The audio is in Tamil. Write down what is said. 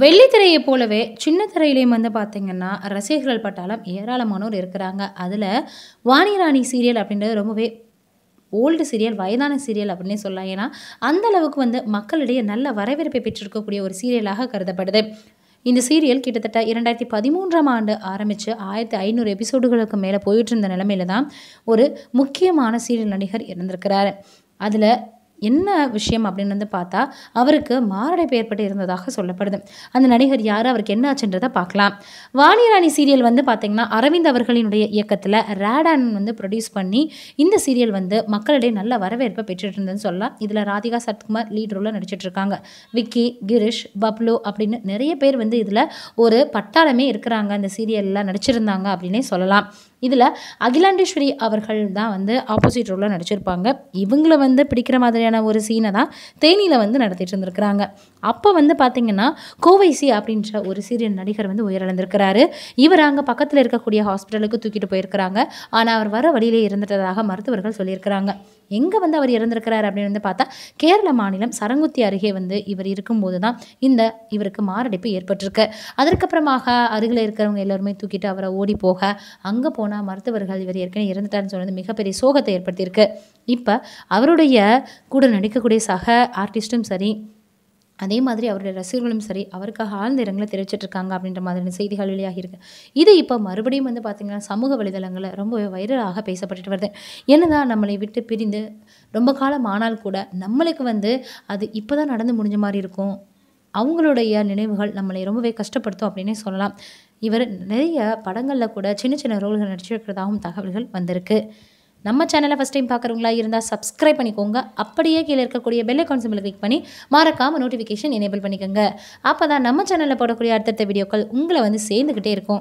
வெள்ளித்திரையை போலவே சின்ன திரையிலையும் வந்து பார்த்திங்கன்னா ரசிகர்கள் பட்டாளம் ஏராளமானோர் இருக்கிறாங்க அதில் வாணிராணி சீரியல் அப்படின்றது ரொம்பவே ஓல்டு சீரியல் வயதான சீரியல் அப்படின்னே சொல்லலாம் ஏன்னா அந்த அளவுக்கு வந்து மக்களிடையே நல்ல வரவேற்பை பெற்றிருக்கக்கூடிய ஒரு சீரியலாக கருதப்படுது இந்த சீரியல் கிட்டத்தட்ட இரண்டாயிரத்தி பதிமூன்றாம் ஆண்டு ஆரம்பித்து ஆயிரத்தி ஐநூறு எபிசோடுகளுக்கு மேலே போயிட்டு இருந்த நிலமையில தான் ஒரு முக்கியமான சீரியல் நடிகர் இருந்திருக்கிறார் அதில் என்ன விஷயம் அப்படின்னு வந்து பார்த்தா அவருக்கு மாரடைப்பு ஏற்பட்டு இருந்ததாக சொல்லப்படுது அந்த நடிகர் யார் அவருக்கு என்ன ஆச்சுன்றதை பார்க்கலாம் வாணிராணி சீரியல் வந்து பார்த்திங்கன்னா அரவிந்த் அவர்களினுடைய இயக்கத்தில் ரேடான் வந்து ப்ரொடியூஸ் பண்ணி இந்த சீரியல் வந்து மக்களிடையே நல்ல வரவேற்பை பெற்றுட்டு இருந்ததுன்னு சொல்லலாம் இதில் ராதிகா சத்குமார் லீட் ரோலில் இருக்காங்க விக்கி கிரிஷ் பப்லு அப்படின்னு நிறைய பேர் வந்து இதில் ஒரு பட்டாளமே இருக்கிறாங்க அந்த சீரியல்லாம் நடிச்சிருந்தாங்க அப்படின்னே சொல்லலாம் இதில் அகிலாண்டேஸ்வரி அவர்கள் தான் வந்து ஆப்போசிட் ரோலில் நடிச்சிருப்பாங்க இவங்களை வந்து பிடிக்கிற மாதிரியான ஒரு சீனை தான் தேனியில் வந்து நடத்திட்டு இருந்திருக்கிறாங்க அப்போ வந்து பார்த்திங்கன்னா கோவைசி அப்படின்ற ஒரு சீரியல் நடிகர் வந்து உயிரிழந்திருக்கிறாரு இவர் அங்கே பக்கத்தில் இருக்கக்கூடிய ஹாஸ்பிட்டலுக்கு தூக்கிட்டு போயிருக்கிறாங்க ஆனால் அவர் வர வழியிலே இருந்துட்டதாக மருத்துவர்கள் சொல்லியிருக்கிறாங்க எங்கே வந்து அவர் இறந்திருக்கிறார் அப்படின்னு வந்து பார்த்தா கேரள மாநிலம் சரங்குத்தி அருகே வந்து இவர் இருக்கும்போது தான் இந்த இவருக்கு மாரடைப்பு ஏற்பட்டிருக்கு அதற்கப்புறமாக அருகில் இருக்கிறவங்க எல்லாருமே தூக்கிட்டு அவரை ஓடி போக அங்கே போன போனால் மருத்துவர்கள் இவர் ஏற்கனவே இறந்துட்டார்னு சொன்னது மிகப்பெரிய சோகத்தை ஏற்படுத்தியிருக்கு இப்போ அவருடைய கூட நடிக்கக்கூடிய சக ஆர்டிஸ்ட்டும் சரி அதே மாதிரி அவருடைய ரசிகர்களும் சரி அவருக்காக ஆழ்ந்த இடங்களை தெரிவிச்சிட்ருக்காங்க அப்படின்ற மாதிரியான செய்திகள் வெளியாகி இருக்கு இது இப்போ மறுபடியும் வந்து பார்த்திங்கன்னா சமூக வலைதளங்களில் ரொம்பவே வைரலாக பேசப்பட்டுட்டு வருது என்னதான் நம்மளை விட்டு பிரிந்து ரொம்ப காலம் ஆனால் கூட நம்மளுக்கு வந்து அது இப்போ தான் நடந்து முடிஞ்ச மாதிரி இருக்கும் அவங்களுடைய நினைவுகள் நம்மளை ரொம்பவே கஷ்டப்படுத்தும் அப்படின்னே சொல்லலாம் இவர் நிறைய படங்களில் கூட சின்ன சின்ன ரோல்கள் நடிச்சிருக்கிறதாகவும் தகவல்கள் வந்திருக்கு நம்ம சேனலை ஃபஸ்ட் டைம் பார்க்குறவங்களா இருந்தால் சப்ஸ்கிரைப் பண்ணிக்கோங்க அப்படியே கீழே இருக்கக்கூடிய பெல் அக்கௌண்ட் சிம்பிள் கிளிக் பண்ணி மறக்காமல் நோட்டிஃபிகேஷன் எனேபிள் பண்ணிக்கோங்க அப்போ தான் நம்ம சேனலில் போடக்கூடிய அடுத்தடுத்த வீடியோக்கள் உங்களை வந்து சேர்ந்துக்கிட்டே இருக்கும்